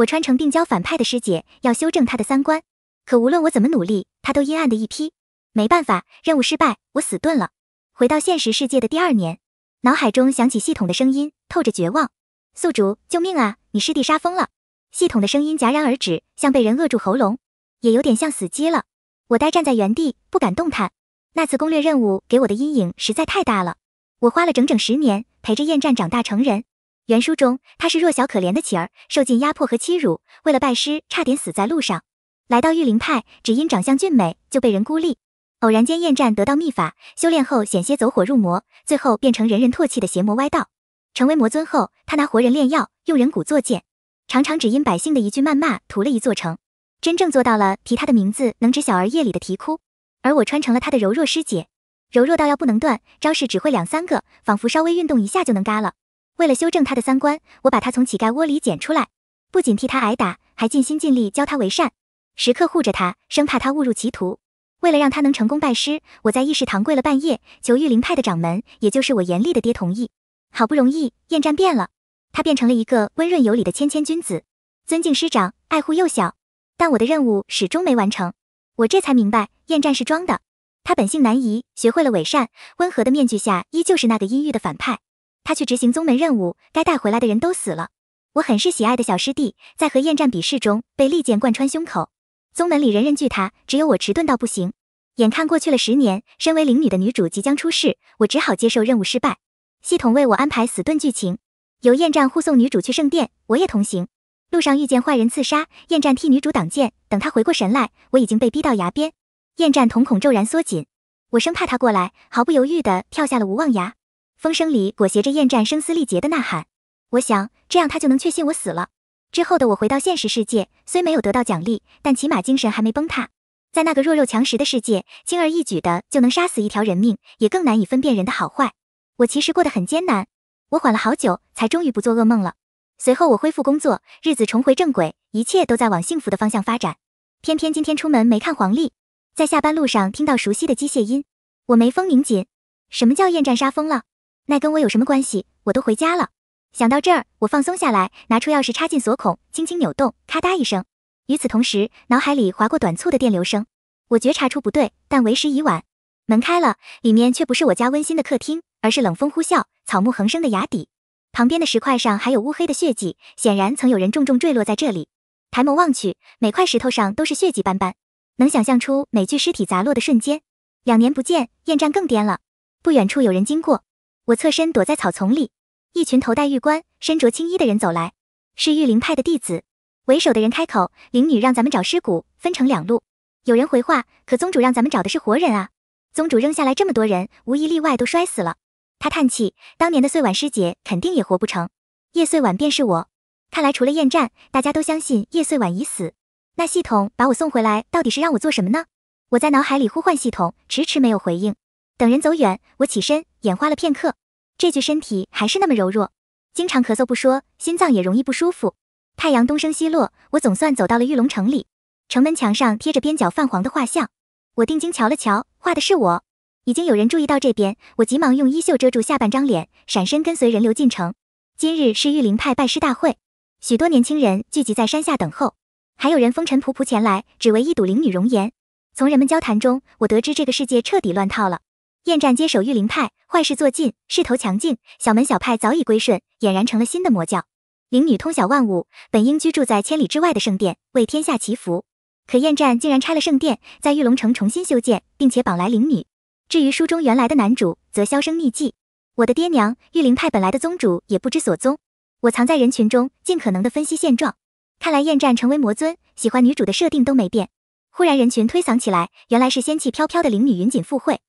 我穿成病娇反派的师姐，要修正她的三观，可无论我怎么努力，她都阴暗的一批。没办法，任务失败，我死遁了。回到现实世界的第二年，脑海中响起系统的声音，透着绝望：“宿主，救命啊！你师弟杀疯了！”系统的声音戛然而止，像被人扼住喉咙，也有点像死机了。我呆站在原地，不敢动弹。那次攻略任务给我的阴影实在太大了，我花了整整十年陪着厌战长大成人。原书中，她是弱小可怜的乞儿，受尽压迫和欺辱，为了拜师差点死在路上。来到玉灵派，只因长相俊美就被人孤立。偶然间厌战得到秘法，修炼后险些走火入魔，最后变成人人唾弃的邪魔歪道。成为魔尊后，他拿活人炼药，用人骨作剑，常常只因百姓的一句谩骂屠了一座城。真正做到了提他的名字能止小儿夜里的啼哭。而我穿成了他的柔弱师姐，柔弱到要不能断，招式只会两三个，仿佛稍微运动一下就能嘎了。为了修正他的三观，我把他从乞丐窝里捡出来，不仅替他挨打，还尽心尽力教他为善，时刻护着他，生怕他误入歧途。为了让他能成功拜师，我在议事堂跪了半夜，求玉灵派的掌门，也就是我严厉的爹同意。好不容易，燕战变了，他变成了一个温润有礼的谦谦君子，尊敬师长，爱护幼小。但我的任务始终没完成，我这才明白，燕战是装的，他本性难移，学会了伪善，温和的面具下依旧是那个阴郁的反派。他去执行宗门任务，该带回来的人都死了。我很是喜爱的小师弟，在和燕战比试中被利剑贯穿胸口，宗门里人人惧他，只有我迟钝到不行。眼看过去了十年，身为灵女的女主即将出世，我只好接受任务失败。系统为我安排死遁剧情，由燕战护送女主去圣殿，我也同行。路上遇见坏人刺杀，燕战替女主挡剑，等他回过神来，我已经被逼到崖边。燕战瞳孔骤然缩紧，我生怕他过来，毫不犹豫地跳下了无望崖。风声里裹挟着燕战声嘶力竭的呐喊，我想这样他就能确信我死了。之后的我回到现实世界，虽没有得到奖励，但起码精神还没崩塌。在那个弱肉强食的世界，轻而易举的就能杀死一条人命，也更难以分辨人的好坏。我其实过得很艰难，我缓了好久，才终于不做噩梦了。随后我恢复工作，日子重回正轨，一切都在往幸福的方向发展。偏偏今天出门没看黄历，在下班路上听到熟悉的机械音，我眉峰拧紧，什么叫厌战杀疯了？那跟我有什么关系？我都回家了。想到这儿，我放松下来，拿出钥匙插进锁孔，轻轻扭动，咔嗒一声。与此同时，脑海里划过短促的电流声。我觉察出不对，但为时已晚。门开了，里面却不是我家温馨的客厅，而是冷风呼啸、草木横生的崖底。旁边的石块上还有乌黑的血迹，显然曾有人重重坠落在这里。抬眸望去，每块石头上都是血迹斑斑，能想象出每具尸体砸落的瞬间。两年不见，厌战更癫了。不远处有人经过。我侧身躲在草丛里，一群头戴玉冠、身着青衣的人走来，是玉灵派的弟子。为首的人开口：“灵女让咱们找尸骨，分成两路。”有人回话：“可宗主让咱们找的是活人啊！”宗主扔下来这么多人，无一例外都摔死了。他叹气：“当年的岁碗师姐肯定也活不成。叶岁碗便是我，看来除了厌战，大家都相信叶岁碗已死。那系统把我送回来，到底是让我做什么呢？”我在脑海里呼唤系统，迟迟没有回应。等人走远，我起身，眼花了片刻。这具身体还是那么柔弱，经常咳嗽不说，心脏也容易不舒服。太阳东升西落，我总算走到了玉龙城里。城门墙上贴着边角泛黄的画像，我定睛瞧了瞧，画的是我。已经有人注意到这边，我急忙用衣袖遮住下半张脸，闪身跟随人流进城。今日是玉灵派拜师大会，许多年轻人聚集在山下等候，还有人风尘仆仆前来，只为一睹灵女容颜。从人们交谈中，我得知这个世界彻底乱套了。燕战接手御灵派，坏事做尽，势头强劲，小门小派早已归顺，俨然成了新的魔教。灵女通晓万物，本应居住在千里之外的圣殿，为天下祈福。可燕战竟然拆了圣殿，在玉龙城重新修建，并且绑来灵女。至于书中原来的男主，则销声匿迹。我的爹娘，御灵派本来的宗主也不知所踪。我藏在人群中，尽可能的分析现状。看来燕战成为魔尊，喜欢女主的设定都没变。忽然人群推搡起来，原来是仙气飘飘的灵女云锦赴会。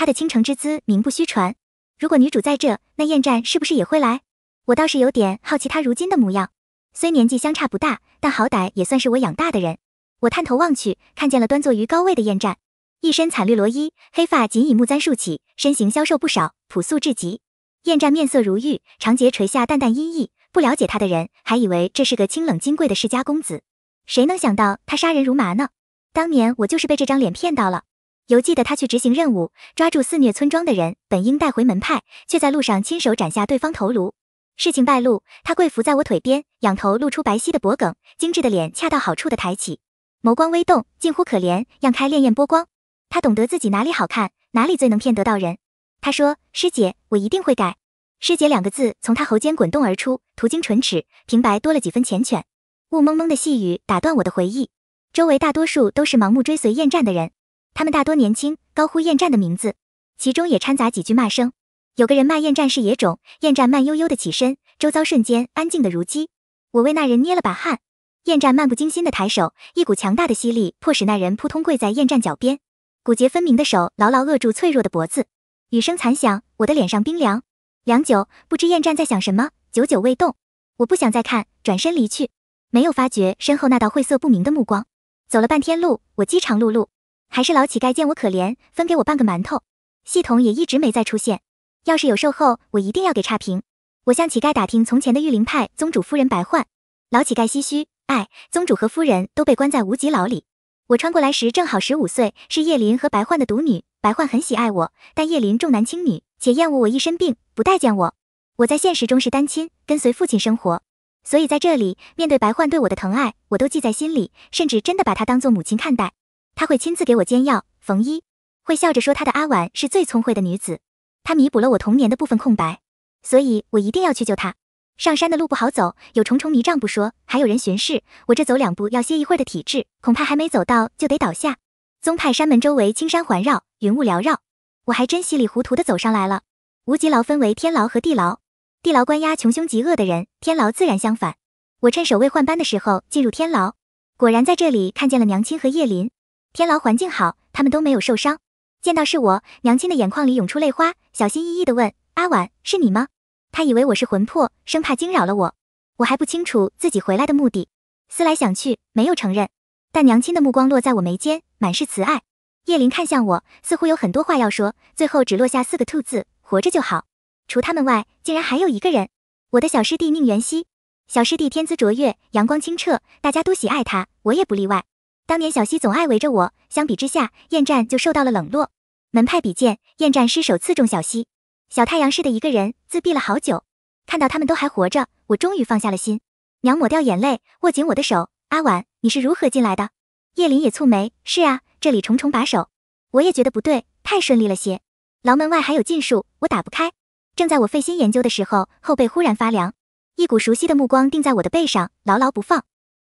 他的倾城之姿名不虚传，如果女主在这，那燕战是不是也会来？我倒是有点好奇他如今的模样。虽年纪相差不大，但好歹也算是我养大的人。我探头望去，看见了端坐于高位的燕战，一身惨绿罗衣，黑发仅以木簪竖起，身形消瘦不少，朴素至极。燕战面色如玉，长睫垂下，淡淡阴翳。不了解他的人，还以为这是个清冷金贵的世家公子，谁能想到他杀人如麻呢？当年我就是被这张脸骗到了。犹记得他去执行任务，抓住肆虐村庄的人，本应带回门派，却在路上亲手斩下对方头颅。事情败露，他跪伏在我腿边，仰头露出白皙的脖颈，精致的脸恰到好处的抬起，眸光微动，近乎可怜，漾开潋滟波光。他懂得自己哪里好看，哪里最能骗得到人。他说：“师姐，我一定会改。”师姐两个字从他喉间滚动而出，途经唇齿，平白多了几分缱绻。雾蒙蒙的细雨打断我的回忆，周围大多数都是盲目追随厌战的人。他们大多年轻，高呼厌战的名字，其中也掺杂几句骂声。有个人骂厌战是野种，厌战慢悠悠的起身，周遭瞬间安静的如鸡。我为那人捏了把汗。厌战漫不经心的抬手，一股强大的吸力迫使那人扑通跪在厌战脚边，骨节分明的手牢牢扼住脆弱的脖子。雨声残响，我的脸上冰凉。良久，不知厌战在想什么，久久未动。我不想再看，转身离去，没有发觉身后那道晦涩不明的目光。走了半天路，我饥肠辘辘。还是老乞丐见我可怜，分给我半个馒头。系统也一直没再出现。要是有售后，我一定要给差评。我向乞丐打听从前的玉灵派宗主夫人白幻。老乞丐唏嘘：“哎，宗主和夫人都被关在无极牢里。我穿过来时正好十五岁，是叶林和白幻的独女。白幻很喜爱我，但叶林重男轻女，且厌恶我一身病，不待见我。我在现实中是单亲，跟随父亲生活，所以在这里面对白幻对我的疼爱，我都记在心里，甚至真的把她当做母亲看待。”他会亲自给我煎药、缝衣，会笑着说他的阿婉是最聪慧的女子，他弥补了我童年的部分空白，所以我一定要去救他。上山的路不好走，有重重迷障不说，还有人巡视。我这走两步要歇一会儿的体质，恐怕还没走到就得倒下。宗派山门周围青山环绕，云雾缭绕，我还真稀里糊涂的走上来了。无极牢分为天牢和地牢，地牢关押穷凶极恶的人，天牢自然相反。我趁守卫换班的时候进入天牢，果然在这里看见了娘亲和叶林。天牢环境好，他们都没有受伤。见到是我，娘亲的眼眶里涌出泪花，小心翼翼地问：“阿婉，是你吗？”她以为我是魂魄，生怕惊扰了我。我还不清楚自己回来的目的，思来想去，没有承认。但娘亲的目光落在我眉间，满是慈爱。叶琳看向我，似乎有很多话要说，最后只落下四个兔字：“活着就好。”除他们外，竟然还有一个人，我的小师弟宁元熙。小师弟天资卓越，阳光清澈，大家都喜爱他，我也不例外。当年小溪总爱围着我，相比之下，燕战就受到了冷落。门派比剑，燕战失手刺中小溪。小太阳似的一个人，自闭了好久。看到他们都还活着，我终于放下了心。娘抹掉眼泪，握紧我的手。阿婉，你是如何进来的？叶林也蹙眉。是啊，这里重重把守，我也觉得不对，太顺利了些。牢门外还有禁术，我打不开。正在我费心研究的时候，后背忽然发凉，一股熟悉的目光定在我的背上，牢牢不放。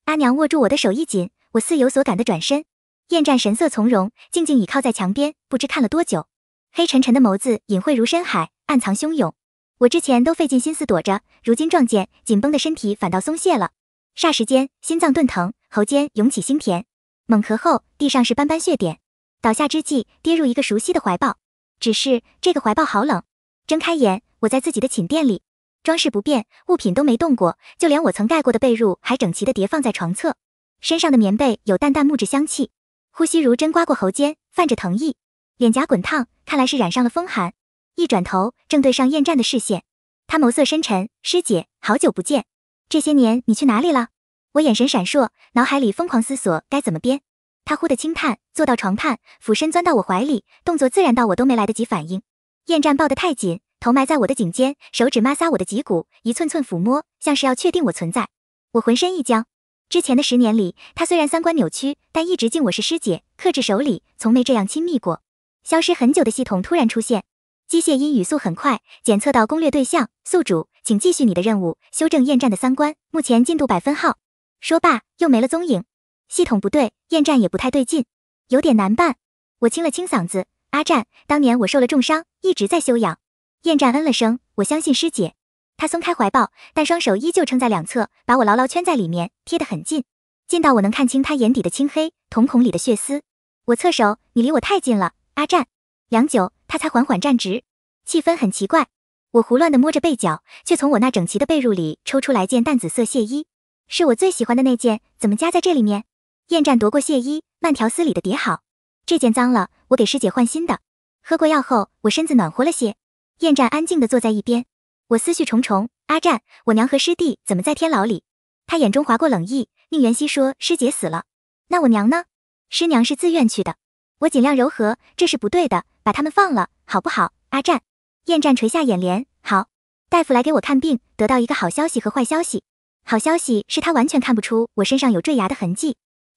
阿娘握住我的手一紧。我似有所感的转身，燕战神色从容，静静倚靠在墙边，不知看了多久。黑沉沉的眸子隐晦如深海，暗藏汹涌。我之前都费尽心思躲着，如今撞见，紧绷的身体反倒松懈了。霎时间，心脏顿疼，喉间涌起腥甜。猛咳后，地上是斑斑血点。倒下之际，跌入一个熟悉的怀抱，只是这个怀抱好冷。睁开眼，我在自己的寝殿里，装饰不变，物品都没动过，就连我曾盖过的被褥还整齐的叠放在床侧。身上的棉被有淡淡木质香气，呼吸如针刮过喉间，泛着疼意，脸颊滚烫，看来是染上了风寒。一转头，正对上燕战的视线，他眸色深沉，师姐，好久不见，这些年你去哪里了？我眼神闪烁，脑海里疯狂思索该怎么编。他忽地轻叹，坐到床畔，俯身钻到我怀里，动作自然到我都没来得及反应。燕战抱得太紧，头埋在我的颈间，手指摩挲我的脊骨，一寸寸抚摸，像是要确定我存在。我浑身一僵。之前的十年里，他虽然三观扭曲，但一直敬我是师姐，克制手里，从没这样亲密过。消失很久的系统突然出现，机械音语速很快，检测到攻略对象宿主，请继续你的任务，修正厌战的三观，目前进度百分号。说罢又没了踪影。系统不对，厌战也不太对劲，有点难办。我清了清嗓子，阿战，当年我受了重伤，一直在修养。厌战嗯了声，我相信师姐。他松开怀抱，但双手依旧撑在两侧，把我牢牢圈在里面，贴得很近，近到我能看清他眼底的青黑，瞳孔里的血丝。我侧手，你离我太近了，阿战。良久，他才缓缓站直，气氛很奇怪。我胡乱的摸着被角，却从我那整齐的被褥里抽出来件淡紫色亵衣，是我最喜欢的那件，怎么夹在这里面？燕战夺过亵衣，慢条斯理的叠好。这件脏了，我给师姐换新的。喝过药后，我身子暖和了些，燕战安静的坐在一边。我思绪重重，阿战，我娘和师弟怎么在天牢里？他眼中划过冷意。宁元熙说：“师姐死了，那我娘呢？师娘是自愿去的。”我尽量柔和：“这是不对的，把他们放了，好不好？”阿战，燕战垂下眼帘：“好。”大夫来给我看病，得到一个好消息和坏消息。好消息是他完全看不出我身上有坠崖的痕迹；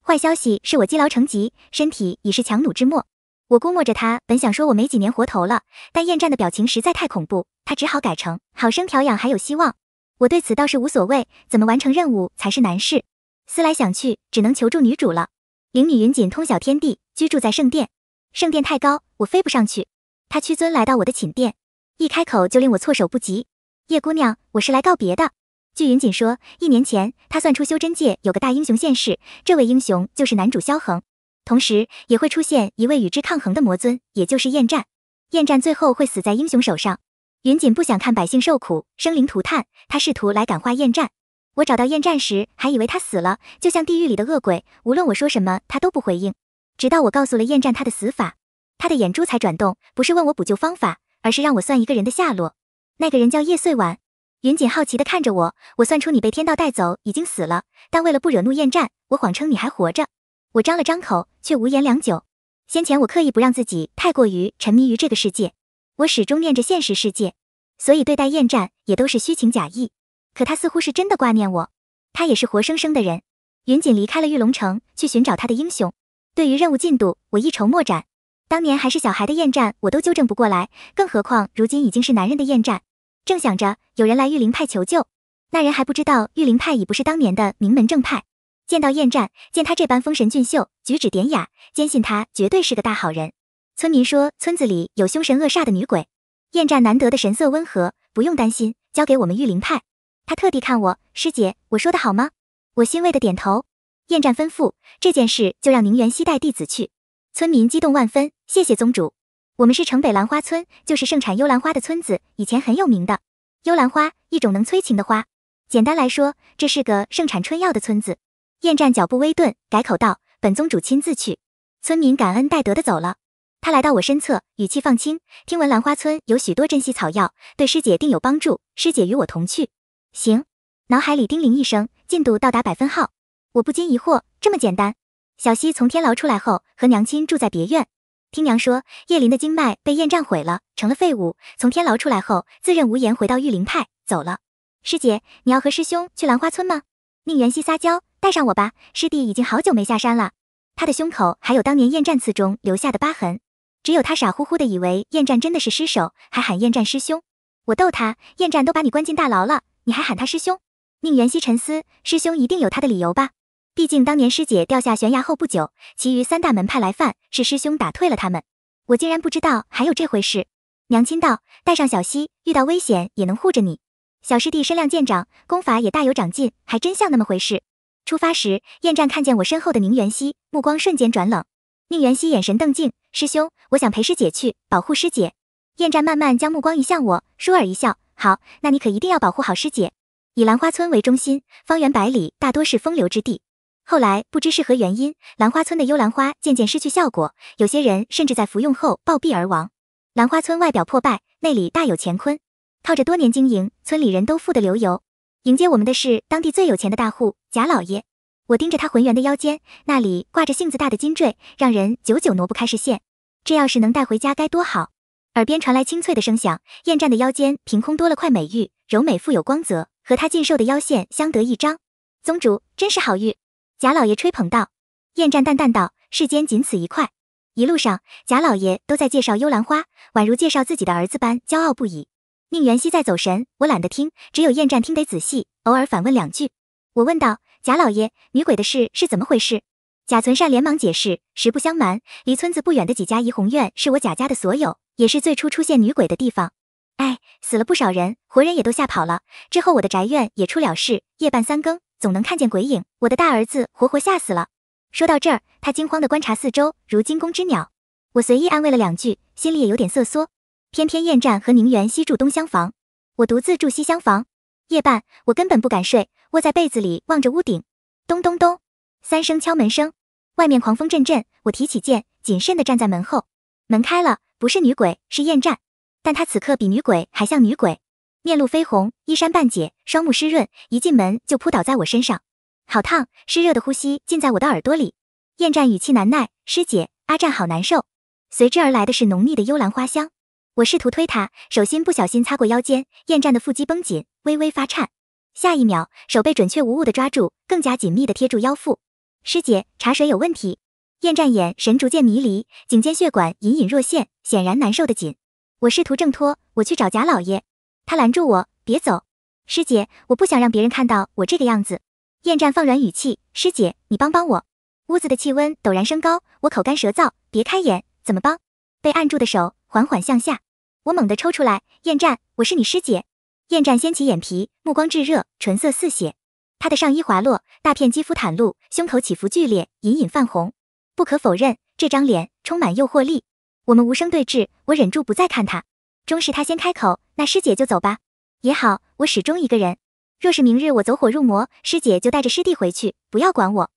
坏消息是我积劳成疾，身体已是强弩之末。我估摸着他本想说我没几年活头了，但厌战的表情实在太恐怖，他只好改成好生调养还有希望。我对此倒是无所谓，怎么完成任务才是难事。思来想去，只能求助女主了。灵女云锦通晓天地，居住在圣殿。圣殿太高，我飞不上去。她屈尊来到我的寝殿，一开口就令我措手不及。叶姑娘，我是来告别的。据云锦说，一年前她算出修真界有个大英雄现世，这位英雄就是男主萧衡。同时，也会出现一位与之抗衡的魔尊，也就是厌战。厌战最后会死在英雄手上。云锦不想看百姓受苦，生灵涂炭，他试图来感化厌战。我找到厌战时，还以为他死了，就像地狱里的恶鬼，无论我说什么，他都不回应。直到我告诉了厌战他的死法，他的眼珠才转动，不是问我补救方法，而是让我算一个人的下落。那个人叫叶碎婉。云锦好奇地看着我，我算出你被天道带走，已经死了，但为了不惹怒厌战，我谎称你还活着。我张了张口，却无言良久。先前我刻意不让自己太过于沉迷于这个世界，我始终念着现实世界，所以对待厌战也都是虚情假意。可他似乎是真的挂念我，他也是活生生的人。云锦离开了玉龙城，去寻找他的英雄。对于任务进度，我一筹莫展。当年还是小孩的厌战，我都纠正不过来，更何况如今已经是男人的厌战。正想着，有人来玉灵派求救，那人还不知道玉灵派已不是当年的名门正派。见到燕战，见他这般丰神俊秀，举止典雅，坚信他绝对是个大好人。村民说，村子里有凶神恶煞的女鬼。燕战难得的神色温和，不用担心，交给我们御灵派。他特地看我师姐，我说的好吗？我欣慰的点头。燕战吩咐，这件事就让宁元熙带弟子去。村民激动万分，谢谢宗主，我们是城北兰花村，就是盛产幽兰花的村子，以前很有名的。幽兰花，一种能催情的花。简单来说，这是个盛产春药的村子。燕战脚步微顿，改口道：“本宗主亲自去。”村民感恩戴德的走了。他来到我身侧，语气放轻：“听闻兰花村有许多珍稀草药，对师姐定有帮助。师姐与我同去。”行。脑海里叮铃一声，进度到达百分号。我不禁疑惑：这么简单？小溪从天牢出来后，和娘亲住在别院。听娘说，叶林的经脉被燕战毁了，成了废物。从天牢出来后，自认无颜回到玉林派，走了。师姐，你要和师兄去兰花村吗？宁元熙撒娇。带上我吧，师弟已经好久没下山了。他的胸口还有当年燕战刺中留下的疤痕。只有他傻乎乎的以为燕战真的是尸首，还喊燕战师兄。我逗他，燕战都把你关进大牢了，你还喊他师兄？宁元熙沉思，师兄一定有他的理由吧。毕竟当年师姐掉下悬崖后不久，其余三大门派来犯，是师兄打退了他们。我竟然不知道还有这回事。娘亲道，带上小溪，遇到危险也能护着你。小师弟身量渐长，功法也大有长进，还真像那么回事。出发时，燕战看见我身后的宁元熙，目光瞬间转冷。宁元熙眼神瞪净，师兄，我想陪师姐去保护师姐。燕战慢慢将目光移向我，舒尔一笑，好，那你可一定要保护好师姐。以兰花村为中心，方圆百里大多是风流之地。后来不知是何原因，兰花村的幽兰花渐渐失去效果，有些人甚至在服用后暴毙而亡。兰花村外表破败，内里大有乾坤，靠着多年经营，村里人都富得流油。迎接我们的是当地最有钱的大户贾老爷。我盯着他浑圆的腰间，那里挂着性子大的金坠，让人久久挪不开视线。这要是能带回家，该多好！耳边传来清脆的声响，燕战的腰间凭空多了块美玉，柔美富有光泽，和他劲瘦的腰线相得益彰。宗主真是好玉！贾老爷吹捧道。燕战淡淡道：“世间仅此一块。”一路上，贾老爷都在介绍幽兰花，宛如介绍自己的儿子般骄傲不已。宁元熙在走神，我懒得听，只有燕战听得仔细，偶尔反问两句。我问道：“贾老爷，女鬼的事是怎么回事？”贾存善连忙解释：“实不相瞒，离村子不远的几家怡红院是我贾家的所有，也是最初出现女鬼的地方。哎，死了不少人，活人也都吓跑了。之后我的宅院也出了事，夜半三更总能看见鬼影，我的大儿子活活吓死了。”说到这儿，他惊慌地观察四周，如惊弓之鸟。我随意安慰了两句，心里也有点瑟缩。偏偏燕战和宁媛西住东厢房，我独自住西厢房。夜半，我根本不敢睡，窝在被子里望着屋顶。咚咚咚，三声敲门声。外面狂风阵阵，我提起剑，谨慎的站在门后。门开了，不是女鬼，是燕战。但他此刻比女鬼还像女鬼，面露绯红，衣衫半解，双目湿润。一进门就扑倒在我身上，好烫，湿热的呼吸浸在我的耳朵里。燕战语气难耐，师姐，阿战好难受。随之而来的是浓密的幽兰花香。我试图推他，手心不小心擦过腰间，燕战的腹肌绷紧，微微发颤。下一秒，手被准确无误的抓住，更加紧密的贴住腰腹。师姐，茶水有问题。燕战眼神逐渐迷离，颈间血管隐隐若现，显然难受的紧。我试图挣脱，我去找贾老爷。他拦住我，别走。师姐，我不想让别人看到我这个样子。燕战放软语气，师姐，你帮帮我。屋子的气温陡然升高，我口干舌燥，别开眼。怎么帮？被按住的手。缓缓向下，我猛地抽出来。燕战，我是你师姐。燕战掀起眼皮，目光炙热，唇色似血。他的上衣滑落，大片肌肤袒露，胸口起伏剧烈，隐隐泛红。不可否认，这张脸充满诱惑力。我们无声对峙，我忍住不再看他。终是他先开口：“那师姐就走吧，也好，我始终一个人。若是明日我走火入魔，师姐就带着师弟回去，不要管我。”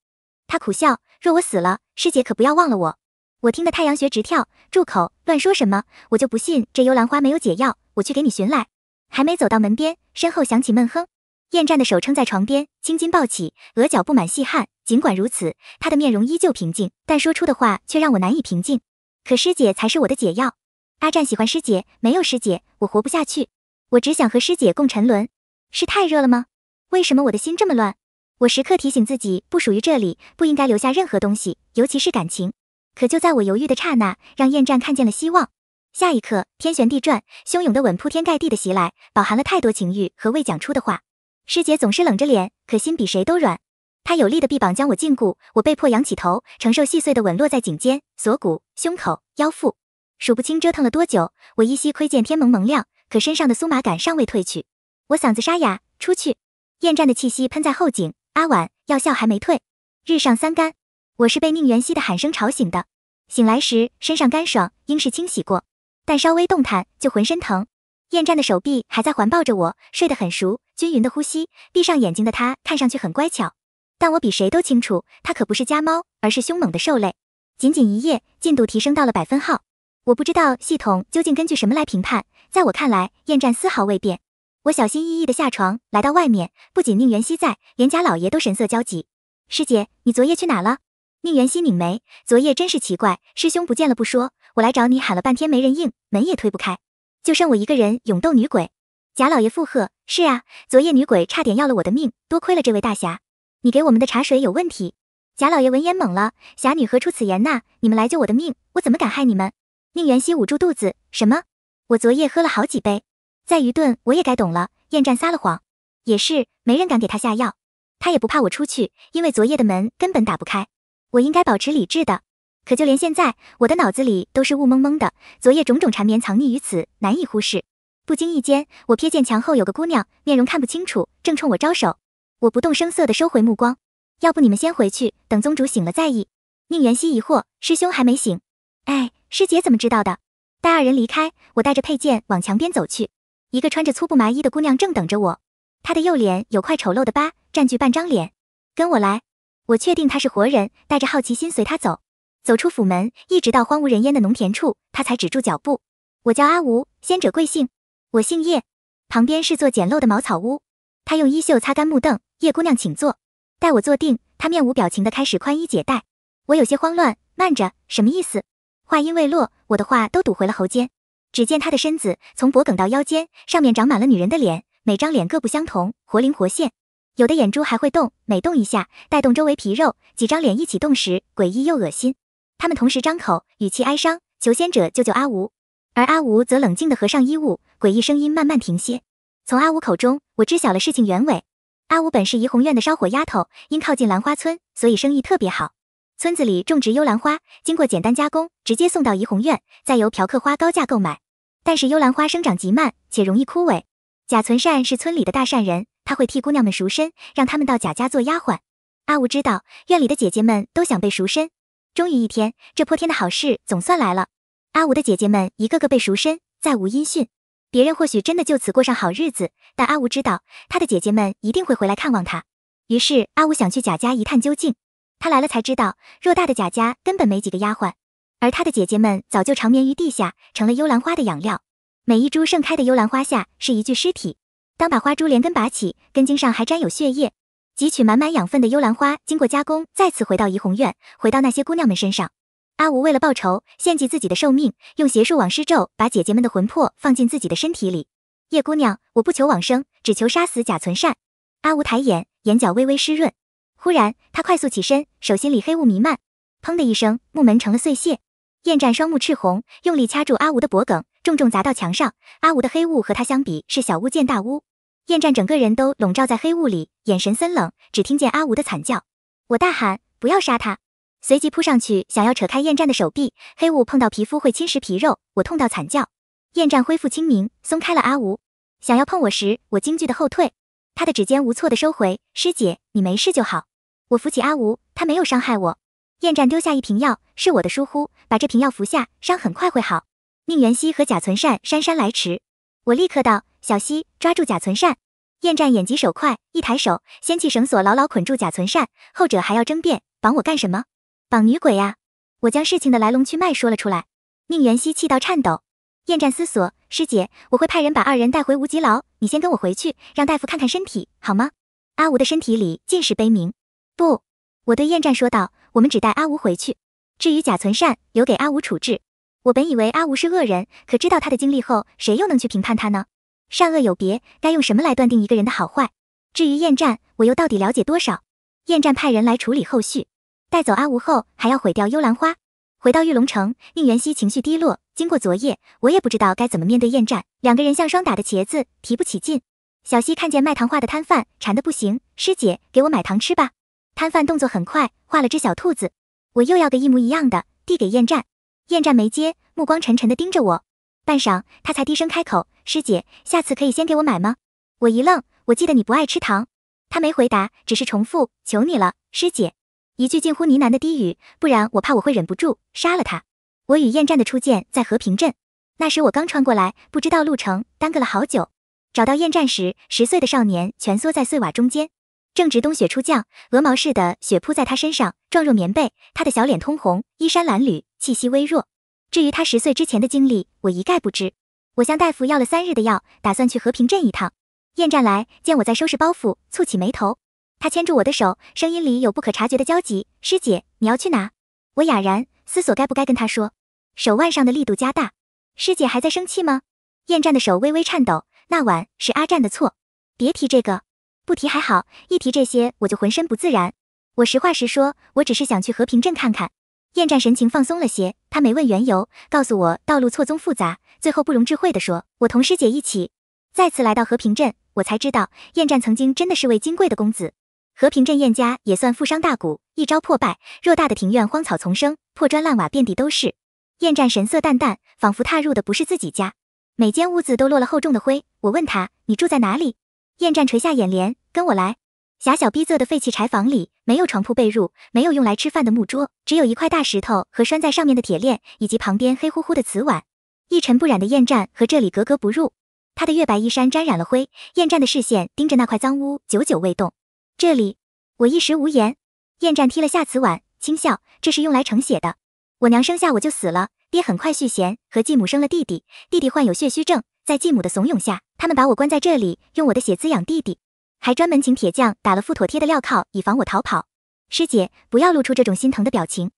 他苦笑：“若我死了，师姐可不要忘了我。”我听得太阳穴直跳，住口！乱说什么？我就不信这幽兰花没有解药，我去给你寻来。还没走到门边，身后响起闷哼。厌战的手撑在床边，青筋暴起，额角布满细汗。尽管如此，他的面容依旧平静，但说出的话却让我难以平静。可师姐才是我的解药。阿战喜欢师姐，没有师姐，我活不下去。我只想和师姐共沉沦。是太热了吗？为什么我的心这么乱？我时刻提醒自己，不属于这里，不应该留下任何东西，尤其是感情。可就在我犹豫的刹那，让燕战看见了希望。下一刻，天旋地转，汹涌的吻铺天盖地的袭来，饱含了太多情欲和未讲出的话。师姐总是冷着脸，可心比谁都软。她有力的臂膀将我禁锢，我被迫仰起头，承受细碎的吻落在颈间、锁骨、胸口、腰腹，数不清折腾了多久。我依稀窥见天蒙蒙亮，可身上的酥麻感尚未褪去，我嗓子沙哑，出去。燕战的气息喷在后颈，阿婉，药效还没退，日上三竿。我是被宁元熙的喊声吵醒的，醒来时身上干爽，应是清洗过，但稍微动弹就浑身疼。厌战的手臂还在环抱着我，睡得很熟，均匀的呼吸，闭上眼睛的他看上去很乖巧，但我比谁都清楚，他可不是家猫，而是凶猛的兽类。仅仅一夜，进度提升到了百分号。我不知道系统究竟根据什么来评判，在我看来，厌战丝毫未变。我小心翼翼的下床，来到外面，不仅宁元熙在，连贾老爷都神色焦急。师姐，你昨夜去哪了？宁元熙拧眉，昨夜真是奇怪，师兄不见了不说，我来找你喊了半天没人应，门也推不开，就剩我一个人勇斗女鬼。贾老爷附和，是啊，昨夜女鬼差点要了我的命，多亏了这位大侠。你给我们的茶水有问题？贾老爷闻言懵了，侠女何出此言呐？你们来救我的命，我怎么敢害你们？宁元熙捂住肚子，什么？我昨夜喝了好几杯，在愚钝我也该懂了。燕战撒了谎，也是没人敢给他下药，他也不怕我出去，因为昨夜的门根本打不开。我应该保持理智的，可就连现在，我的脑子里都是雾蒙蒙的。昨夜种种缠绵藏匿于此，难以忽视。不经意间，我瞥见墙后有个姑娘，面容看不清楚，正冲我招手。我不动声色地收回目光。要不你们先回去，等宗主醒了再议。宁元熙疑惑，师兄还没醒？哎，师姐怎么知道的？待二人离开，我带着佩剑往墙边走去。一个穿着粗布麻衣的姑娘正等着我，她的右脸有块丑陋的疤，占据半张脸。跟我来。我确定他是活人，带着好奇心随他走，走出府门，一直到荒无人烟的农田处，他才止住脚步。我叫阿吴，仙者贵姓？我姓叶。旁边是座简陋的茅草屋，他用衣袖擦干木凳，叶姑娘请坐。待我坐定，他面无表情地开始宽衣解带。我有些慌乱，慢着，什么意思？话音未落，我的话都堵回了喉间。只见他的身子从脖颈到腰间，上面长满了女人的脸，每张脸各不相同，活灵活现。有的眼珠还会动，每动一下带动周围皮肉，几张脸一起动时诡异又恶心。他们同时张口，语气哀伤：“求仙者救救阿吴。”而阿吴则冷静地合上衣物，诡异声音慢慢停歇。从阿吴口中，我知晓了事情原委。阿吴本是怡红院的烧火丫头，因靠近兰花村，所以生意特别好。村子里种植幽兰花，经过简单加工，直接送到怡红院，再由嫖客花高价购买。但是幽兰花生长极慢，且容易枯萎。贾存善是村里的大善人。他会替姑娘们赎身，让他们到贾家做丫鬟。阿吴知道院里的姐姐们都想被赎身，终于一天，这泼天的好事总算来了。阿吴的姐姐们一个个被赎身，再无音讯。别人或许真的就此过上好日子，但阿吴知道他的姐姐们一定会回来看望他。于是阿吴想去贾家一探究竟。他来了才知道，偌大的贾家根本没几个丫鬟，而他的姐姐们早就长眠于地下，成了幽兰花的养料。每一株盛开的幽兰花下，是一具尸体。当把花株连根拔起，根茎上还沾有血液，汲取满满养分的幽兰花，经过加工，再次回到怡红院，回到那些姑娘们身上。阿吴为了报仇，献祭自己的寿命，用邪术往尸咒，把姐姐们的魂魄放进自己的身体里。叶姑娘，我不求往生，只求杀死贾存善。阿吴抬眼，眼角微微湿润。忽然，他快速起身，手心里黑雾弥漫，砰的一声，木门成了碎屑。燕战双目赤红，用力掐住阿吴的脖颈。重重砸到墙上，阿吴的黑雾和他相比是小巫见大巫。燕战整个人都笼罩在黑雾里，眼神森冷。只听见阿吴的惨叫，我大喊不要杀他，随即扑上去想要扯开燕战的手臂。黑雾碰到皮肤会侵蚀皮肉，我痛到惨叫。燕战恢复清明，松开了阿吴，想要碰我时，我惊惧的后退。他的指尖无措的收回，师姐你没事就好。我扶起阿吴，他没有伤害我。燕战丢下一瓶药，是我的疏忽，把这瓶药服下，伤很快会好。宁元熙和贾存善姗姗来迟，我立刻道：“小溪，抓住贾存善！”燕战眼疾手快，一抬手，仙气绳索牢牢捆住贾存善，后者还要争辩：“绑我干什么？绑女鬼呀！”我将事情的来龙去脉说了出来，宁元熙气到颤抖。燕战思索：“师姐，我会派人把二人带回无极牢，你先跟我回去，让大夫看看身体，好吗？”阿吴的身体里尽是悲鸣。不，我对燕战说道：“我们只带阿吴回去，至于贾存善，留给阿吴处置。”我本以为阿无是恶人，可知道他的经历后，谁又能去评判他呢？善恶有别，该用什么来断定一个人的好坏？至于厌战，我又到底了解多少？厌战派人来处理后续，带走阿无后，还要毁掉幽兰花。回到玉龙城，宁元熙情绪低落。经过昨夜，我也不知道该怎么面对厌战。两个人像霜打的茄子，提不起劲。小溪看见卖糖画的摊贩，馋得不行。师姐，给我买糖吃吧。摊贩动作很快，画了只小兔子。我又要个一模一样的，递给厌战。燕战没接，目光沉沉地盯着我，半晌，他才低声开口：“师姐，下次可以先给我买吗？”我一愣，我记得你不爱吃糖。他没回答，只是重复：“求你了，师姐。”一句近乎呢喃的低语。不然我怕我会忍不住杀了他。我与燕战的初见在和平镇，那时我刚穿过来，不知道路程，耽搁了好久。找到燕战时，十岁的少年蜷缩在碎瓦中间，正值冬雪初降，鹅毛似的雪铺在他身上，状若棉被。他的小脸通红，衣衫褴褛。气息微弱，至于他十岁之前的经历，我一概不知。我向大夫要了三日的药，打算去和平镇一趟。燕战来见我在收拾包袱，蹙起眉头。他牵住我的手，声音里有不可察觉的焦急。师姐，你要去哪？我哑然思索，该不该跟他说？手腕上的力度加大。师姐还在生气吗？燕战的手微微颤抖。那晚是阿战的错，别提这个，不提还好，一提这些我就浑身不自然。我实话实说，我只是想去和平镇看看。燕战神情放松了些，他没问缘由，告诉我道路错综复杂，最后不容智慧的说：“我同师姐一起，再次来到和平镇，我才知道燕战曾经真的是位金贵的公子。和平镇燕家也算富商大贾，一朝破败，偌大的庭院荒草丛生，破砖烂瓦遍地都是。燕战神色淡淡，仿佛踏入的不是自己家，每间屋子都落了厚重的灰。我问他，你住在哪里？燕战垂下眼帘，跟我来。”狭小逼仄的废弃柴房里，没有床铺被褥，没有用来吃饭的木桌，只有一块大石头和拴在上面的铁链，以及旁边黑乎乎的瓷碗。一尘不染的燕战和这里格格不入。他的月白衣衫沾染了灰，燕战的视线盯着那块脏污，久久未动。这里，我一时无言。燕战踢了下瓷碗，轻笑：“这是用来盛血的。我娘生下我就死了，爹很快续弦，和继母生了弟弟。弟弟患有血虚症，在继母的怂恿下，他们把我关在这里，用我的血滋养弟弟。”还专门请铁匠打了副妥帖的镣铐，以防我逃跑。师姐，不要露出这种心疼的表情。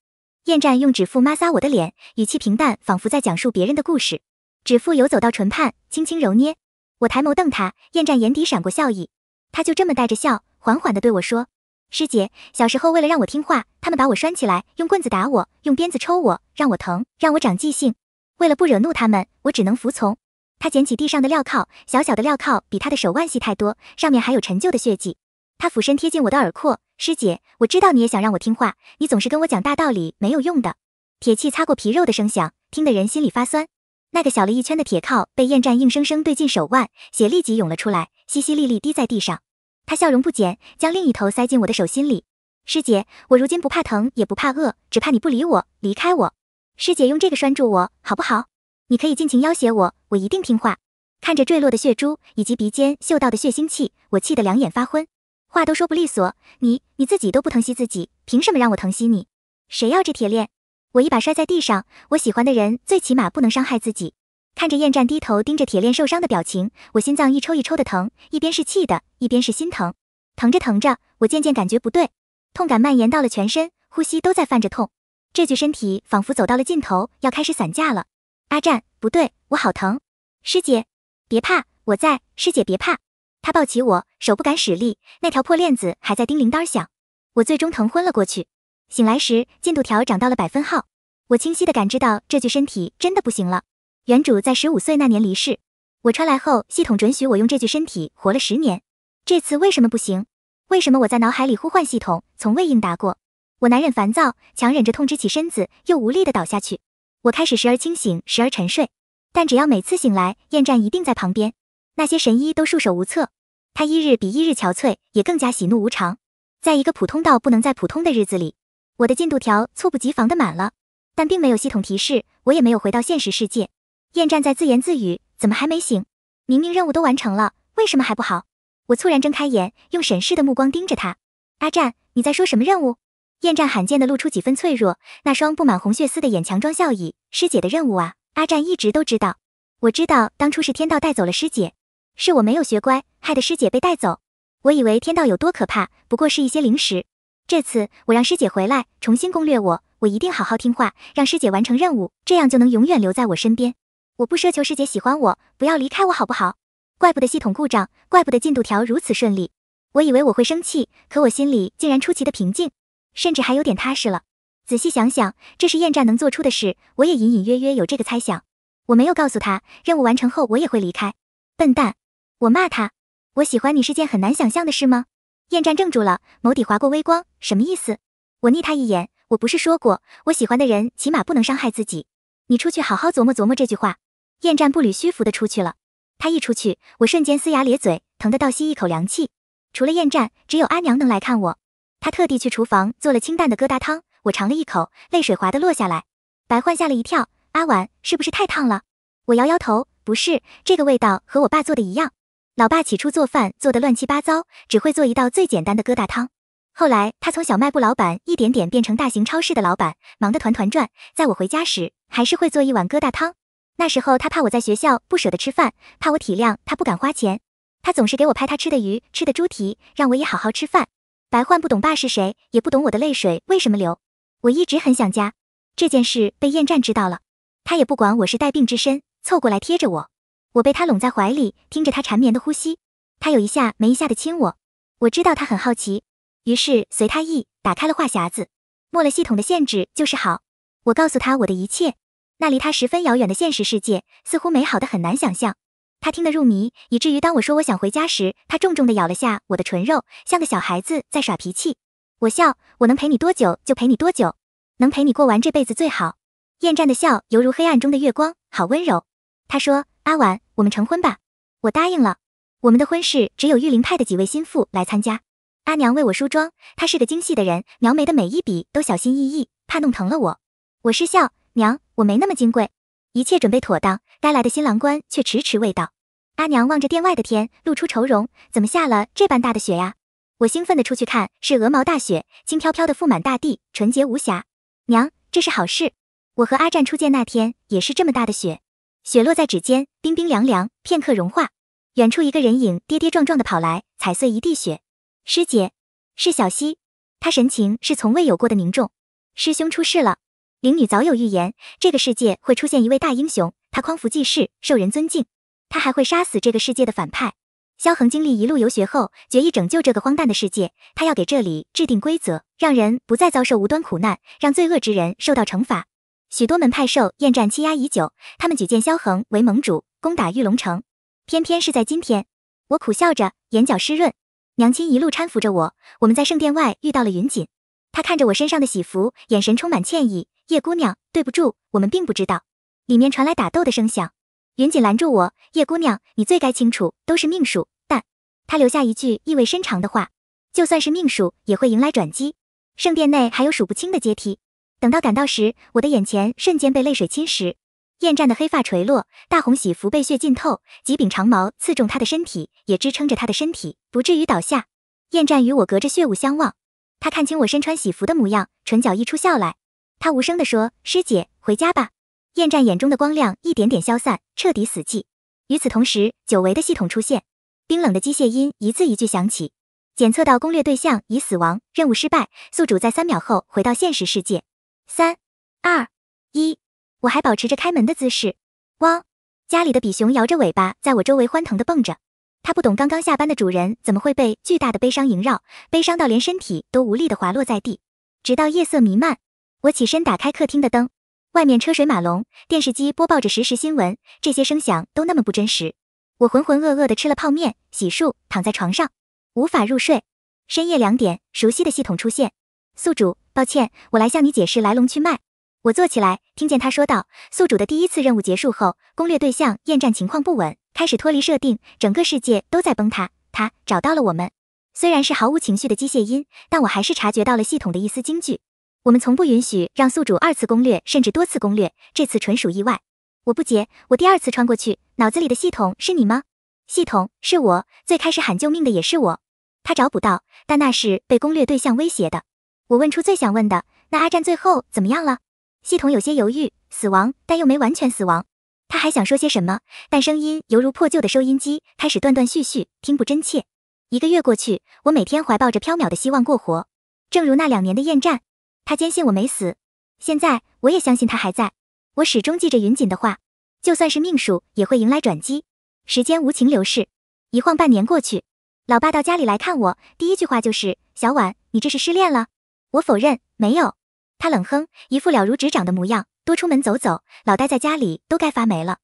燕战用指腹抹挲我的脸，语气平淡，仿佛在讲述别人的故事。指腹游走到唇畔，轻轻揉捏。我抬眸瞪他，燕战眼底闪过笑意。他就这么带着笑，缓缓地对我说：“师姐，小时候为了让我听话，他们把我拴起来，用棍子打我，用鞭子抽我，让我疼，让我长记性。为了不惹怒他们，我只能服从。”他捡起地上的镣铐，小小的镣铐比他的手腕细太多，上面还有陈旧的血迹。他俯身贴近我的耳廓，师姐，我知道你也想让我听话，你总是跟我讲大道理没有用的。铁器擦过皮肉的声响，听得人心里发酸。那个小了一圈的铁铐被厌战硬生生对进手腕，血立即涌了出来，淅淅沥沥滴在地上。他笑容不减，将另一头塞进我的手心里。师姐，我如今不怕疼，也不怕饿，只怕你不理我，离开我。师姐用这个拴住我，好不好？你可以尽情要挟我，我一定听话。看着坠落的血珠，以及鼻尖嗅到的血腥气，我气得两眼发昏，话都说不利索。你你自己都不疼惜自己，凭什么让我疼惜你？谁要这铁链？我一把摔在地上。我喜欢的人最起码不能伤害自己。看着燕战低头盯着铁链受伤的表情，我心脏一抽一抽的疼，一边是气的，一边是心疼。疼着疼着，我渐渐感觉不对，痛感蔓延到了全身，呼吸都在泛着痛。这具身体仿佛走到了尽头，要开始散架了。阿战不对，我好疼，师姐别怕，我在，师姐别怕。他抱起我，手不敢使力，那条破链子还在叮铃铛响。我最终疼昏了过去。醒来时，进度条涨到了百分号。我清晰的感知到这具身体真的不行了。原主在十五岁那年离世。我穿来后，系统准许我用这具身体活了十年。这次为什么不行？为什么我在脑海里呼唤系统，从未应答过？我难忍烦躁，强忍着痛支起身子，又无力的倒下去。我开始时而清醒，时而沉睡，但只要每次醒来，燕战一定在旁边。那些神医都束手无策，他一日比一日憔悴，也更加喜怒无常。在一个普通到不能再普通的日子里，我的进度条猝不及防的满了，但并没有系统提示，我也没有回到现实世界。燕战在自言自语：“怎么还没醒？明明任务都完成了，为什么还不好？”我猝然睁开眼，用审视的目光盯着他：“阿战，你在说什么任务？”燕战罕见的露出几分脆弱，那双布满红血丝的眼强装笑意。师姐的任务啊，阿战一直都知道。我知道当初是天道带走了师姐，是我没有学乖，害得师姐被带走。我以为天道有多可怕，不过是一些零食。这次我让师姐回来，重新攻略我，我一定好好听话，让师姐完成任务，这样就能永远留在我身边。我不奢求师姐喜欢我，不要离开我，好不好？怪不得系统故障，怪不得进度条如此顺利。我以为我会生气，可我心里竟然出奇的平静，甚至还有点踏实了。仔细想想，这是厌战能做出的事，我也隐隐约约有这个猜想。我没有告诉他，任务完成后我也会离开。笨蛋，我骂他。我喜欢你是件很难想象的事吗？厌战怔住了，眸底划过微光，什么意思？我睨他一眼，我不是说过，我喜欢的人起码不能伤害自己。你出去好好琢磨琢磨这句话。厌战步履虚浮的出去了。他一出去，我瞬间呲牙咧嘴，疼得倒吸一口凉气。除了厌战，只有阿娘能来看我。他特地去厨房做了清淡的疙瘩汤。我尝了一口，泪水滑的落下来，白焕吓了一跳。阿婉，是不是太烫了？我摇摇头，不是，这个味道和我爸做的一样。老爸起初做饭做的乱七八糟，只会做一道最简单的疙瘩汤。后来他从小卖部老板一点点变成大型超市的老板，忙得团团转。在我回家时，还是会做一碗疙瘩汤。那时候他怕我在学校不舍得吃饭，怕我体谅他不敢花钱，他总是给我拍他吃的鱼、吃的猪蹄，让我也好好吃饭。白焕不懂爸是谁，也不懂我的泪水为什么流。我一直很想家，这件事被厌战知道了，他也不管我是带病之身，凑过来贴着我，我被他拢在怀里，听着他缠绵的呼吸，他有一下没一下的亲我，我知道他很好奇，于是随他意，打开了话匣子，没了系统的限制就是好，我告诉他我的一切，那离他十分遥远的现实世界，似乎美好的很难想象，他听得入迷，以至于当我说我想回家时，他重重的咬了下我的唇肉，像个小孩子在耍脾气。我笑，我能陪你多久就陪你多久，能陪你过完这辈子最好。厌战的笑犹如黑暗中的月光，好温柔。他说：“阿婉，我们成婚吧。”我答应了。我们的婚事只有玉林派的几位心腹来参加。阿娘为我梳妆，她是个精细的人，描眉的每一笔都小心翼翼，怕弄疼了我。我失笑，娘，我没那么金贵。一切准备妥当，该来的新郎官却迟迟未到。阿娘望着殿外的天，露出愁容：“怎么下了这般大的雪呀？”我兴奋地出去看，是鹅毛大雪，轻飘飘的覆满大地，纯洁无瑕。娘，这是好事。我和阿战初见那天也是这么大的雪，雪落在指尖，冰冰凉凉，片刻融化。远处一个人影跌跌撞撞地跑来，踩碎一地雪。师姐，是小溪。他神情是从未有过的凝重。师兄出事了。灵女早有预言，这个世界会出现一位大英雄，他匡扶济世，受人尊敬。他还会杀死这个世界的反派。萧衡经历一路游学后，决意拯救这个荒诞的世界。他要给这里制定规则，让人不再遭受无端苦难，让罪恶之人受到惩罚。许多门派受厌战欺压已久，他们举荐萧衡为盟主，攻打玉龙城。偏偏是在今天，我苦笑着，眼角湿润。娘亲一路搀扶着我。我们在圣殿外遇到了云锦，他看着我身上的喜服，眼神充满歉意。叶姑娘，对不住，我们并不知道。里面传来打斗的声响。云锦拦住我，叶姑娘，你最该清楚，都是命数。但，他留下一句意味深长的话：就算是命数，也会迎来转机。圣殿内还有数不清的阶梯，等到赶到时，我的眼前瞬间被泪水侵蚀。燕战的黑发垂落，大红喜服被血浸透，几柄长矛刺中他的身体，也支撑着他的身体不至于倒下。燕战与我隔着血雾相望，他看清我身穿喜服的模样，唇角溢出笑来。他无声地说：“师姐，回家吧。”厌战眼中的光亮一点点消散，彻底死寂。与此同时，久违的系统出现，冰冷的机械音一字一句响起：“检测到攻略对象已死亡，任务失败，宿主在三秒后回到现实世界。”三、二、一，我还保持着开门的姿势。汪！家里的比熊摇着尾巴，在我周围欢腾地蹦着。它不懂刚刚下班的主人怎么会被巨大的悲伤萦绕，悲伤到连身体都无力地滑落在地。直到夜色弥漫，我起身打开客厅的灯。外面车水马龙，电视机播报着实时新闻，这些声响都那么不真实。我浑浑噩噩的吃了泡面，洗漱，躺在床上，无法入睡。深夜两点，熟悉的系统出现：“宿主，抱歉，我来向你解释来龙去脉。”我坐起来，听见他说道：“宿主的第一次任务结束后，攻略对象厌战情况不稳，开始脱离设定，整个世界都在崩塌。他找到了我们，虽然是毫无情绪的机械音，但我还是察觉到了系统的一丝惊惧。”我们从不允许让宿主二次攻略，甚至多次攻略。这次纯属意外。我不解，我第二次穿过去，脑子里的系统是你吗？系统是我，最开始喊救命的也是我。他找不到，但那是被攻略对象威胁的。我问出最想问的，那阿战最后怎么样了？系统有些犹豫，死亡，但又没完全死亡。他还想说些什么，但声音犹如破旧的收音机，开始断断续续，听不真切。一个月过去，我每天怀抱着缥缈的希望过活，正如那两年的厌战。他坚信我没死，现在我也相信他还在。我始终记着云锦的话，就算是命数，也会迎来转机。时间无情流逝，一晃半年过去，老爸到家里来看我，第一句话就是：“小婉，你这是失恋了？”我否认，没有。他冷哼，一副了如指掌的模样。多出门走走，老待在家里都该发霉了。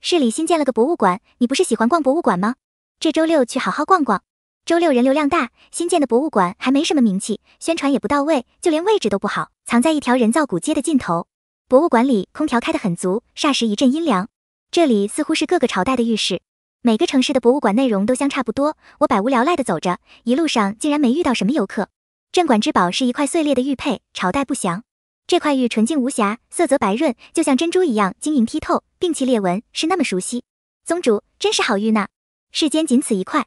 市里新建了个博物馆，你不是喜欢逛博物馆吗？这周六去好好逛逛。周六人流量大，新建的博物馆还没什么名气，宣传也不到位，就连位置都不好，藏在一条人造古街的尽头。博物馆里空调开得很足，霎时一阵阴凉。这里似乎是各个朝代的浴室，每个城市的博物馆内容都相差不多。我百无聊赖地走着，一路上竟然没遇到什么游客。镇馆之宝是一块碎裂的玉佩，朝代不详。这块玉纯净无瑕，色泽白润，就像珍珠一样晶莹剔透，并弃裂纹是那么熟悉。宗主真是好玉呢，世间仅此一块。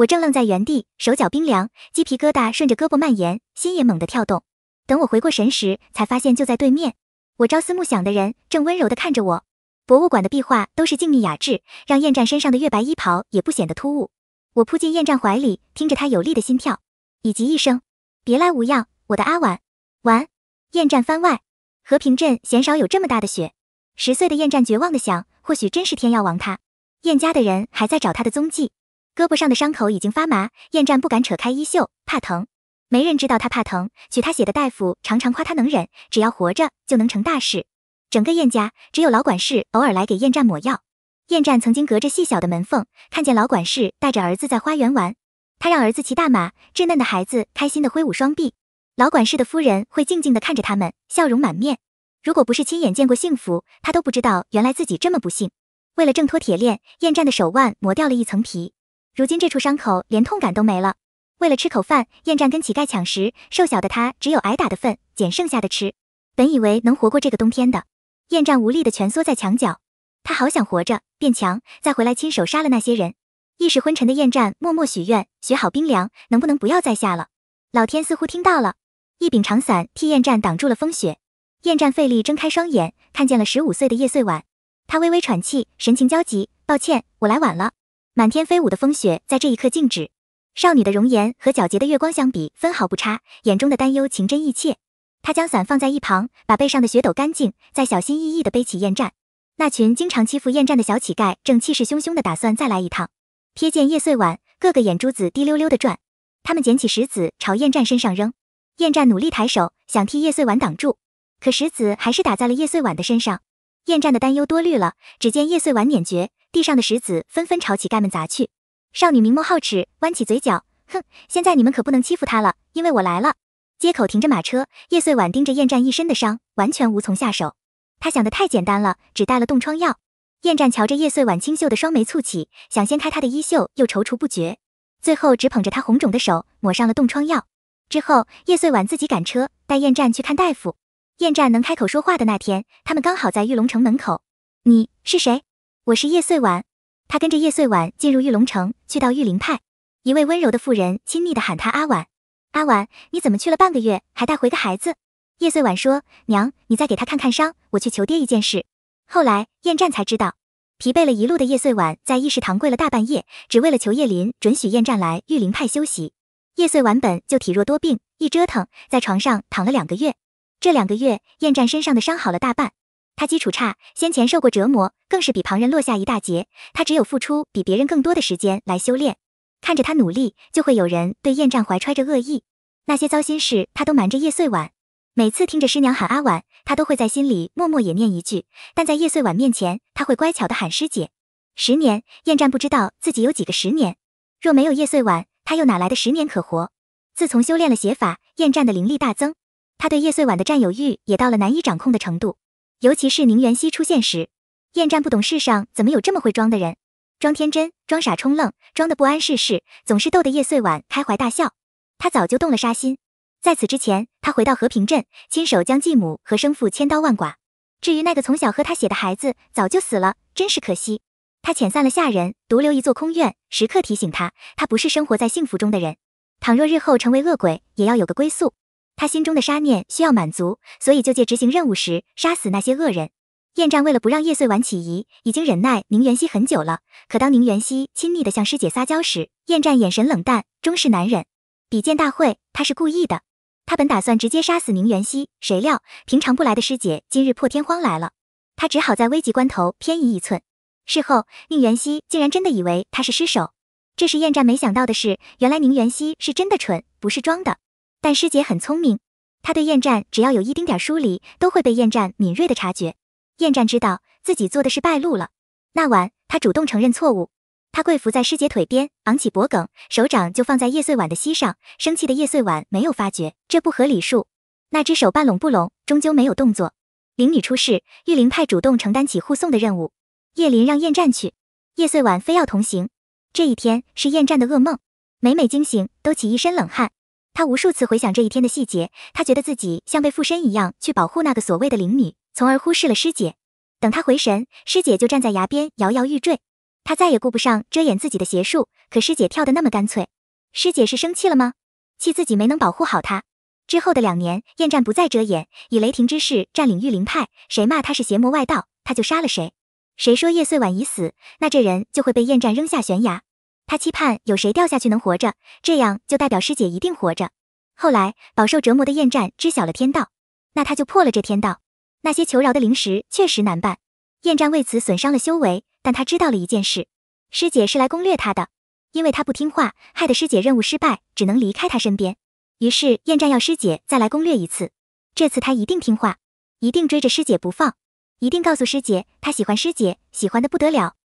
我正愣在原地，手脚冰凉，鸡皮疙瘩顺着胳膊蔓延，心也猛地跳动。等我回过神时，才发现就在对面，我朝思暮想的人正温柔地看着我。博物馆的壁画都是静谧雅致，让燕战身上的月白衣袍也不显得突兀。我扑进燕战怀里，听着他有力的心跳，以及一声“别来无恙，我的阿婉”。完。燕战番外。和平镇鲜少有这么大的雪，十岁的燕战绝望地想，或许真是天要亡他。燕家的人还在找他的踪迹。胳膊上的伤口已经发麻，燕战不敢扯开衣袖，怕疼。没人知道他怕疼，取他血的大夫常常夸他能忍，只要活着就能成大事。整个燕家只有老管事偶尔来给燕战抹药。燕战曾经隔着细小的门缝看见老管事带着儿子在花园玩，他让儿子骑大马，稚嫩的孩子开心的挥舞双臂。老管事的夫人会静静的看着他们，笑容满面。如果不是亲眼见过幸福，他都不知道原来自己这么不幸。为了挣脱铁链，燕战的手腕磨掉了一层皮。如今这处伤口连痛感都没了。为了吃口饭，燕战跟乞丐抢食，瘦小的他只有挨打的份，捡剩下的吃。本以为能活过这个冬天的，燕战无力的蜷缩在墙角，他好想活着，变强，再回来亲手杀了那些人。意识昏沉的燕战默默许愿，学好冰凉，能不能不要再下了？老天似乎听到了，一柄长伞替燕战挡住了风雪。燕战费力睁开双眼，看见了十五岁的叶穗晚。他微微喘气，神情焦急，抱歉，我来晚了。满天飞舞的风雪在这一刻静止，少女的容颜和皎洁的月光相比分毫不差，眼中的担忧情真意切。她将伞放在一旁，把背上的雪抖干净，再小心翼翼地背起燕战。那群经常欺负燕战的小乞丐正气势汹汹地打算再来一趟。瞥见叶碎晚，个个眼珠子滴溜溜地转。他们捡起石子朝燕战身上扔，燕战努力抬手想替叶碎婉挡住，可石子还是打在了叶碎婉的身上。燕战的担忧多虑了，只见叶碎婉碾绝。地上的石子纷纷朝乞丐们砸去。少女明眸皓齿，弯起嘴角，哼，现在你们可不能欺负她了，因为我来了。街口停着马车，叶穗婉盯着燕战一身的伤，完全无从下手。他想的太简单了，只带了冻疮药。燕战瞧着叶穗婉清秀的双眉蹙起，想掀开他的衣袖，又踌躇不决，最后只捧着他红肿的手，抹上了冻疮药。之后，叶穗婉自己赶车，带燕战去看大夫。燕战能开口说话的那天，他们刚好在玉龙城门口。你是谁？我是叶穗婉。他跟着叶穗婉进入玉龙城，去到玉林派，一位温柔的妇人亲昵的喊他阿婉，阿婉，你怎么去了半个月，还带回个孩子？叶穗婉说，娘，你再给他看看伤，我去求爹一件事。后来燕战才知道，疲惫了一路的叶穗婉在议事堂跪了大半夜，只为了求叶林准许燕战来玉林派休息。叶穗晚本就体弱多病，一折腾，在床上躺了两个月。这两个月，燕战身上的伤好了大半。他基础差，先前受过折磨，更是比旁人落下一大截。他只有付出比别人更多的时间来修炼。看着他努力，就会有人对燕战怀揣着恶意。那些糟心事，他都瞒着叶穗婉。每次听着师娘喊阿婉，他都会在心里默默也念一句。但在叶穗婉面前，他会乖巧的喊师姐。十年，燕战不知道自己有几个十年。若没有叶穗婉，他又哪来的十年可活？自从修炼了邪法，燕战的灵力大增，他对叶穗婉的占有欲也到了难以掌控的程度。尤其是宁元熙出现时，燕战不懂世上怎么有这么会装的人，装天真，装傻充愣，装的不谙世事，总是逗得叶穗婉开怀大笑。他早就动了杀心，在此之前，他回到和平镇，亲手将继母和生父千刀万剐。至于那个从小喝他血的孩子，早就死了，真是可惜。他遣散了下人，独留一座空院，时刻提醒他，他不是生活在幸福中的人。倘若日后成为恶鬼，也要有个归宿。他心中的杀念需要满足，所以就借执行任务时杀死那些恶人。燕战为了不让叶穗婉起疑，已经忍耐宁元熙很久了。可当宁元熙亲昵地向师姐撒娇时，燕战眼神冷淡，终是难忍。比剑大会，他是故意的。他本打算直接杀死宁元熙，谁料平常不来的师姐今日破天荒来了，他只好在危急关头偏移一寸。事后，宁元熙竟然真的以为他是失手，这时，燕战没想到的是，原来宁元熙是真的蠢，不是装的。但师姐很聪明，她对厌战只要有一丁点疏离，都会被厌战敏锐的察觉。厌战知道自己做的事败露了，那晚他主动承认错误，他跪伏在师姐腿边，昂起脖颈，手掌就放在叶碎碗的膝上。生气的叶碎碗没有发觉这不合礼数，那只手半拢不拢，终究没有动作。灵女出事，玉灵派主动承担起护送的任务，叶林让厌战去，叶碎碗非要同行。这一天是厌战的噩梦，每每惊醒都起一身冷汗。他无数次回想这一天的细节，他觉得自己像被附身一样去保护那个所谓的灵女，从而忽视了师姐。等他回神，师姐就站在崖边摇摇欲坠。他再也顾不上遮掩自己的邪术，可师姐跳得那么干脆。师姐是生气了吗？气自己没能保护好她？之后的两年，燕战不再遮掩，以雷霆之势占领御灵派。谁骂他是邪魔外道，他就杀了谁。谁说叶穗婉已死，那这人就会被燕战扔下悬崖。他期盼有谁掉下去能活着，这样就代表师姐一定活着。后来饱受折磨的厌战知晓了天道，那他就破了这天道。那些求饶的灵石确实难办，厌战为此损伤了修为，但他知道了一件事：师姐是来攻略他的，因为他不听话，害得师姐任务失败，只能离开他身边。于是厌战要师姐再来攻略一次，这次他一定听话，一定追着师姐不放，一定告诉师姐他喜欢师姐，喜欢的不得了。